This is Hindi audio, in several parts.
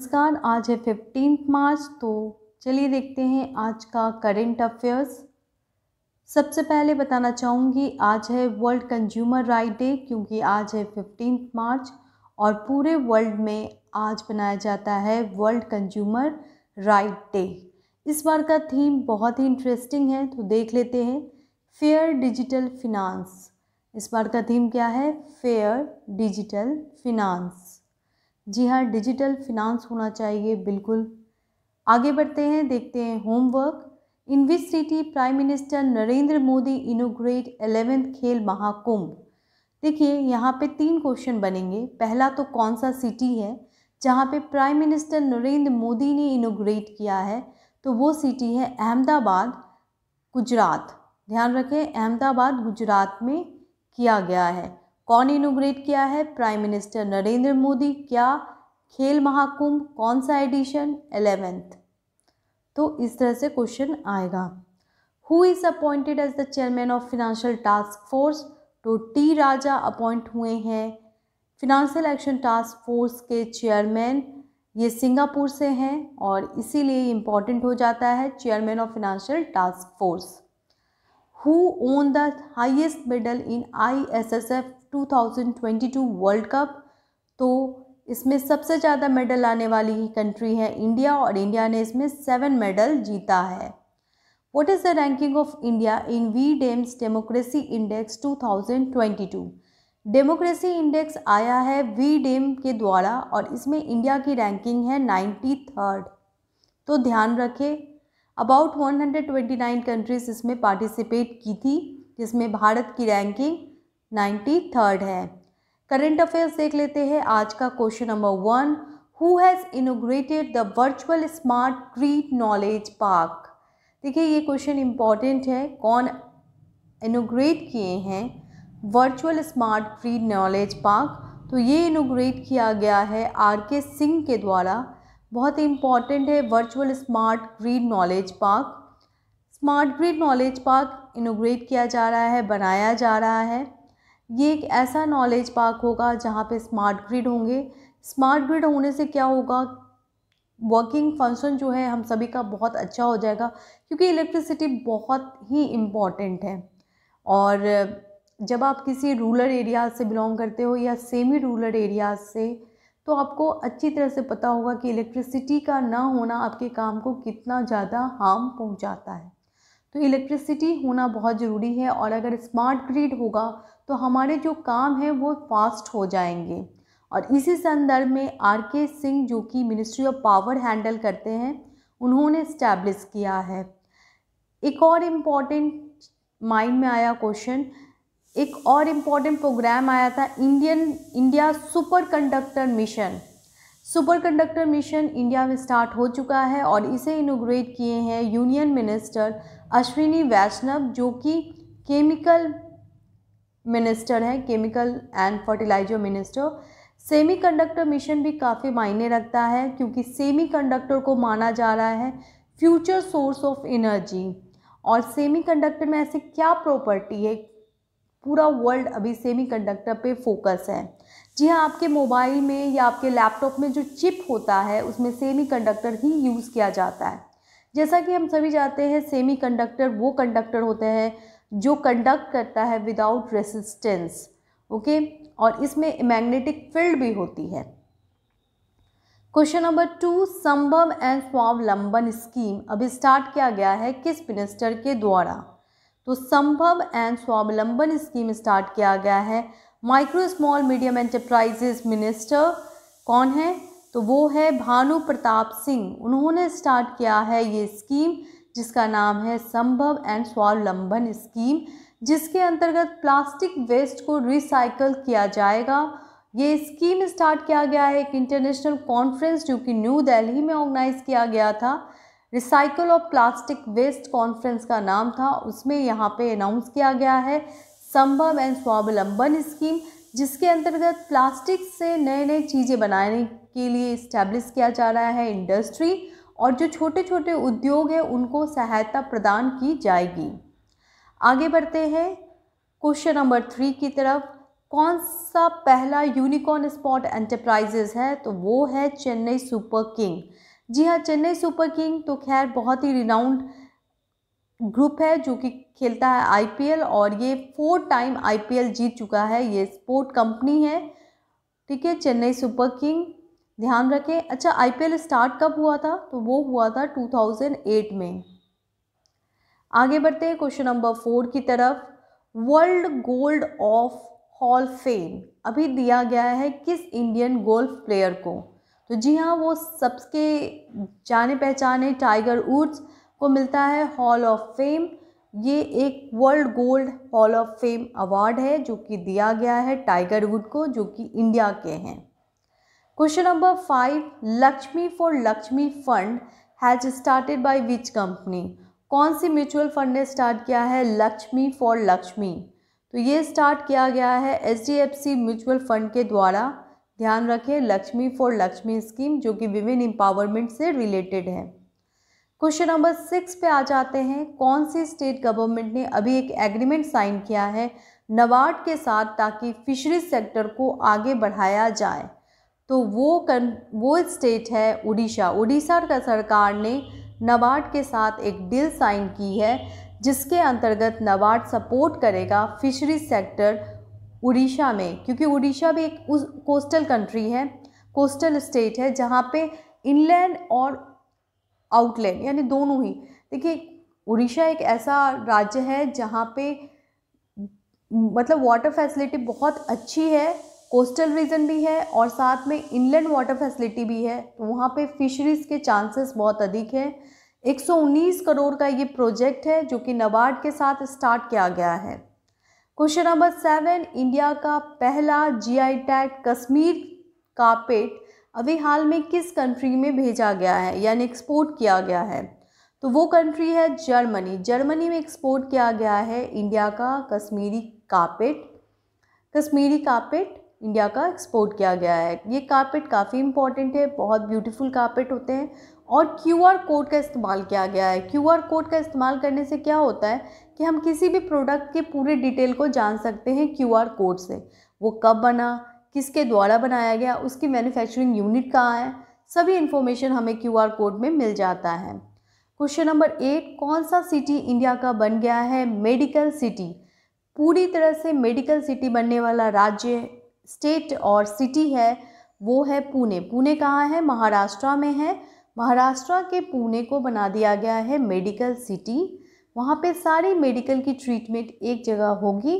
नमस्कार आज है फिफ्टीन मार्च तो चलिए देखते हैं आज का करेंट अफेयर्स सबसे पहले बताना चाहूँगी आज है वर्ल्ड कंज्यूमर राइट डे क्योंकि आज है फिफ्टीन मार्च और पूरे वर्ल्ड में आज मनाया जाता है वर्ल्ड कंज्यूमर राइट डे इस बार का थीम बहुत ही इंटरेस्टिंग है तो देख लेते हैं फेयर डिजिटल फिनांस इस बार का थीम क्या है फेयर डिजिटल फिनांस जी हाँ डिजिटल फिनांस होना चाहिए बिल्कुल आगे बढ़ते हैं देखते हैं homework in which city prime minister Narendra Modi inaugurate eleventh Khel Mahakumbh देखिए यहाँ पे तीन क्वेश्चन बनेंगे पहला तो कौन सा सिटी है जहाँ पे प्राइम मिनिस्टर नरेंद्र मोदी ने इनोग्रेट किया है तो वो सिटी है अहमदाबाद गुजरात ध्यान रखें अहमदाबाद गुजरात में किया गया है कौन इनोग्रेट किया है प्राइम मिनिस्टर नरेंद्र मोदी क्या खेल महाकुंभ कौन सा एडिशन एलेवेंथ तो इस तरह से क्वेश्चन आएगा who is appointed as the chairman of financial task force तो टी राजा अपॉइंट हुए हैं फिनेंशियल एक्शन टास्क फोर्स के चेयरमैन ये सिंगापुर से हैं और इसीलिए इम्पॉर्टेंट हो जाता है chairman of financial task force who won the highest medal in I S S F 2022 world cup तो इसमें सबसे ज़्यादा मेडल आने वाली कंट्री है इंडिया और इंडिया ने इसमें सेवन मेडल जीता है what is the ranking of India in V dems democracy index 2022 democracy index आया है वी डेम के द्वारा और इसमें इंडिया की रैंकिंग है नाइन्टी थर्ड तो ध्यान रखें अबाउट 129 कंट्रीज़ इसमें पार्टिसिपेट की थी जिसमें भारत की रैंकिंग नाइन्टी थर्ड है करंट अफेयर्स देख लेते हैं आज का question number one who has inaugurated the virtual smart grid knowledge park देखिए ये क्वेश्चन इम्पॉर्टेंट है कौन इनोग्रेट किए हैं virtual smart grid knowledge park तो ये इनोग्रेट किया गया है आर के सिंह के द्वारा बहुत इम्पॉर्टेंट है virtual smart grid knowledge park smart grid knowledge park inaugurate किया जा रहा है बनाया जा रहा है ये एक ऐसा नॉलेज पार्क होगा जहाँ पे स्मार्ट ग्रिड होंगे स्मार्ट ग्रिड होने से क्या होगा वर्किंग फंक्शन जो है हम सभी का बहुत अच्छा हो जाएगा क्योंकि इलेक्ट्रिसिटी बहुत ही इम्पॉर्टेंट है और जब आप किसी रूरल एरियाज से बिलोंग करते हो या सेमी रूरल एरियाज से तो आपको अच्छी तरह से पता होगा कि इलेक्ट्रिसिटी का ना होना आपके काम को कितना ज़्यादा हार्म पहुंचाता है तो इलेक्ट्रिसिटी होना बहुत ज़रूरी है और अगर स्मार्ट ग्रिड होगा तो हमारे जो काम हैं वो फास्ट हो जाएंगे और इसी संदर्भ में आर के सिंह जो कि मिनिस्ट्री ऑफ पावर हैंडल करते हैं उन्होंने इस्टेब्लिश किया है एक और इम्पॉर्टेंट माइंड में आया क्वेश्चन एक और इम्पॉर्टेंट प्रोग्राम आया था Indian India superconductor mission superconductor mission India में स्टार्ट हो चुका है और इसे इनोग्रेट किए हैं यूनियन मिनिस्टर अश्विनी वैष्णव जो कि केमिकल मिनिस्टर हैं chemical and fertiliser minister semiconductor mission भी काफ़ी मायने रखता है क्योंकि सेमीकंडक्टर को माना जा रहा है फ्यूचर सोर्स ऑफ एनर्जी और सेमीकंडक्टर में ऐसे क्या प्रॉपर्टी है पूरा वर्ल्ड अभी सेमीकंडक्टर पे फोकस है जी हाँ आपके मोबाइल में या आपके लैपटॉप में जो चिप होता है उसमें सेमीकंडक्टर ही यूज़ किया जाता है जैसा कि हम सभी जाते हैं सेमीकंडक्टर वो कंडक्टर होते हैं जो कंडक्ट करता है विदाउट रेसिस्टेंस ओके और इसमें मैग्नेटिक फील्ड भी होती है question number two Sambhav and Swavalamban scheme अभी स्टार्ट किया गया है किस मिनिस्टर के द्वारा तो संभव एंड स्वावलंबन स्कीम स्टार्ट किया गया है micro small medium enterprises minister कौन है तो वो है भानु प्रताप सिंह उन्होंने स्टार्ट किया है ये स्कीम जिसका नाम है संभव एंड स्वावलंबन स्कीम जिसके अंतर्गत प्लास्टिक वेस्ट को रिसाइकल किया जाएगा ये स्कीम स्टार्ट किया गया है एक इंटरनेशनल कॉन्फ्रेंस जो कि न्यू दिल्ली में ऑर्गेनाइज किया गया था recycle of plastic waste conference का नाम था उसमें यहाँ पे अनाउंस किया गया है संभव एंड स्वावलंबन स्कीम जिसके अंतर्गत प्लास्टिक से नए नए चीज़ें बनाने के लिए इस्टेब्लिश किया जा रहा है इंडस्ट्री और जो छोटे छोटे उद्योग हैं उनको सहायता प्रदान की जाएगी आगे बढ़ते हैं क्वेश्चन नंबर थ्री की तरफ कौन सा पहला यूनिकॉर्न स्पॉट एंटरप्राइजेस है तो वो है चेन्नई सुपर किंग जी हाँ चेन्नई सुपर किंग तो खैर बहुत ही रिनाउंड ग्रुप है जो कि खेलता है आईपीएल और ये फोर टाइम आईपीएल जीत चुका है ये स्पोर्ट कंपनी है ठीक है चेन्नई सुपर किंग ध्यान रखें अच्छा आईपीएल स्टार्ट कब हुआ था तो वो हुआ था 2008 में आगे बढ़ते हैं क्वेश्चन नंबर फोर की तरफ world gold of hall fame अभी दिया गया है किस इंडियन गोल्फ प्लेयर को तो जी हाँ वो सबके जाने पहचाने टाइगर वुड्स को मिलता है हॉल ऑफ फेम ये एक world gold hall of fame award है जो कि दिया गया है टाइगर वुड को जो कि इंडिया के हैं question number five Lakshmi for Lakshmi fund has started by which company कौन सी म्यूचुअल फंड ने स्टार्ट किया है लक्ष्मी फॉर लक्ष्मी तो ये स्टार्ट किया गया है H D F C mutual fund के द्वारा ध्यान रखें लक्ष्मी फॉर लक्ष्मी स्कीम जो कि विमेन एम्पावरमेंट से रिलेटेड है क्वेश्चन नंबर सिक्स पे आ जाते हैं कौन सी स्टेट गवर्नमेंट ने अभी एक एग्रीमेंट साइन किया है नवार्ड के साथ ताकि फिशरीज सेक्टर को आगे बढ़ाया जाए तो वो कन वो स्टेट है उड़ीसा उड़ीसा का सरकार ने नबार्ड के साथ एक डील साइन की है जिसके अंतर्गत नबार्ड सपोर्ट करेगा फिशरीज सेक्टर उड़ीसा में क्योंकि उड़ीसा भी एक उस कोस्टल कंट्री है कोस्टल स्टेट है जहाँ पे इनलैंड और आउटलैंड यानी दोनों ही देखिए उड़ीसा एक ऐसा राज्य है जहाँ पे मतलब वाटर फैसिलिटी बहुत अच्छी है कोस्टल रीजन भी है और साथ में इनलैंड वाटर फैसिलिटी भी है तो वहाँ पे फिशरीज़ के चांसेस बहुत अधिक है 119 करोड़ का ये प्रोजेक्ट है जो कि नबार्ड के साथ स्टार्ट किया गया है क्वेश्चन नंबर सेवन इंडिया का पहला जीआई टैग कश्मीर कापेट अभी हाल में किस कंट्री में भेजा गया है यानी एक्सपोर्ट किया गया है तो वो कंट्री है जर्मनी जर्मनी में एक्सपोर्ट किया गया है इंडिया का Kashmiri carpet Kashmiri carpet India का एक्सपोर्ट किया गया है ये कारपेट काफ़ी इंपॉर्टेंट है बहुत ब्यूटीफुल कारपेट होते हैं और क्यू आर कोड का इस्तेमाल किया गया है क्यू आर कोड का इस्तेमाल करने से क्या होता है कि हम किसी भी प्रोडक्ट के पूरे डिटेल को जान सकते हैं क्यू आर कोड से वो कब बना किसके द्वारा बनाया गया उसकी मैन्युफैक्चरिंग यूनिट कहाँ है सभी इन्फॉर्मेशन हमें क्यू आर कोड में मिल जाता है क्वेश्चन नंबर एट कौन सा सिटी इंडिया का बन गया है मेडिकल सिटी पूरी तरह से मेडिकल सिटी बनने वाला राज्य स्टेट और सिटी है वो है पुणे पुणे कहाँ है महाराष्ट्र में है महाराष्ट्र के पुणे को बना दिया गया है मेडिकल सिटी वहाँ पे सारी मेडिकल की ट्रीटमेंट एक जगह होगी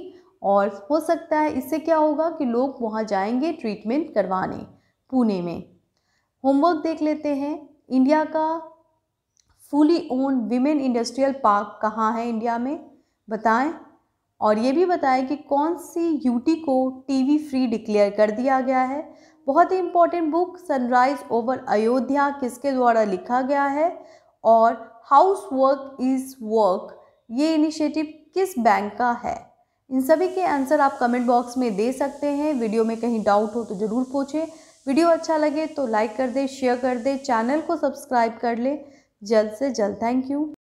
और हो सकता है इससे क्या होगा कि लोग वहाँ जाएंगे ट्रीटमेंट करवाने पुणे में होमवर्क देख लेते हैं इंडिया का fully own women industrial park कहाँ है इंडिया में बताएं और ये भी बताएं कि कौन सी यूटी को टीवी फ्री डिक्लेयर कर दिया गया है बहुत ही important book sunrise over Ayodhya किसके द्वारा लिखा गया है और हाउस वर्क इज़ वर्क ये इनिशिएटिव किस बैंक का है इन सभी के आंसर आप कमेंट बॉक्स में दे सकते हैं वीडियो में कहीं डाउट हो तो ज़रूर पूछें वीडियो अच्छा लगे तो लाइक कर दे शेयर कर दे चैनल को सब्सक्राइब कर ले जल्द से जल्द थैंक यू